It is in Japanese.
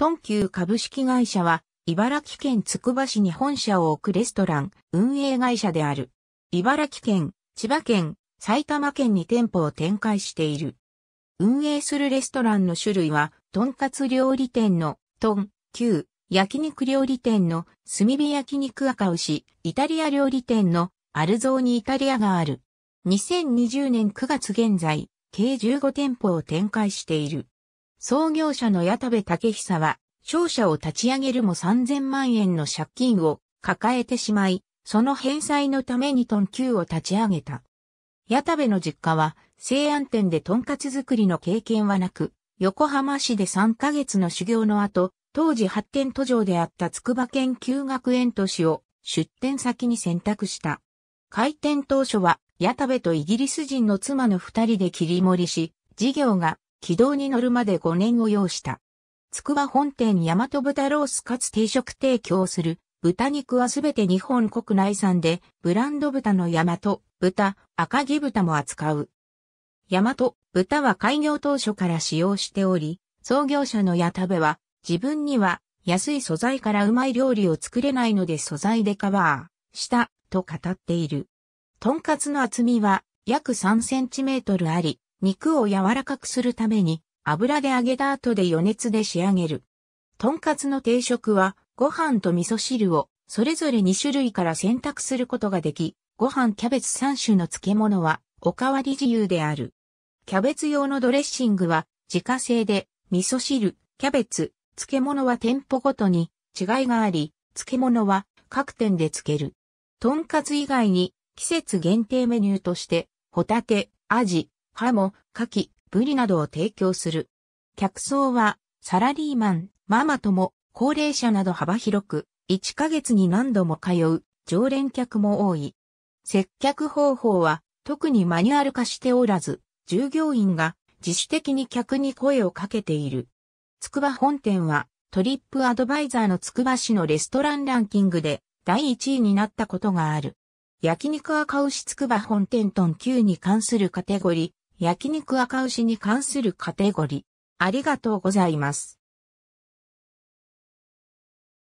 東急株式会社は、茨城県つくば市に本社を置くレストラン、運営会社である。茨城県、千葉県、埼玉県に店舗を展開している。運営するレストランの種類は、とんかつ料理店の、とん、き焼肉料理店の、炭火焼肉赤牛、イタリア料理店の、アルゾーニイタリアがある。2020年9月現在、計15店舗を展開している。創業者の矢田部武久は、商社を立ち上げるも3000万円の借金を抱えてしまい、その返済のためにトンーを立ち上げた。矢田部の実家は、西安店でトンカツ作りの経験はなく、横浜市で3ヶ月の修行の後、当時発展途上であった筑波研究学園都市を出店先に選択した。開店当初は、矢田部とイギリス人の妻の二人で切り盛りし、事業が軌道に乗るまで5年を要した。つくば本店大和豚ロースかつ定食提供する豚肉はすべて日本国内産でブランド豚の大和豚、赤木豚も扱う。大和豚は開業当初から使用しており、創業者の矢田部は自分には安い素材からうまい料理を作れないので素材でカバーしたと語っている。とんかつの厚みは約3センチメートルあり、肉を柔らかくするために油で揚げた後で余熱で仕上げる。とんかつの定食はご飯と味噌汁をそれぞれ2種類から選択することができ、ご飯キャベツ3種の漬物はおかわり自由である。キャベツ用のドレッシングは自家製で味噌汁、キャベツ、漬物は店舗ごとに違いがあり、漬物は各店で漬ける。とんかつ以外に季節限定メニューとして、ホタテ、アジ、カモ、カキ、ブリなどを提供する。客層は、サラリーマン、ママ友、高齢者など幅広く、1ヶ月に何度も通う、常連客も多い。接客方法は、特にマニュアル化しておらず、従業員が自主的に客に声をかけている。つくば本店はトリップアドバイザーのつくば市のレストランランキングで第1位になったことがある。焼肉ウシつくば本店トン9に関するカテゴリ焼肉赤牛に関するカテゴリー。ありがとうございます。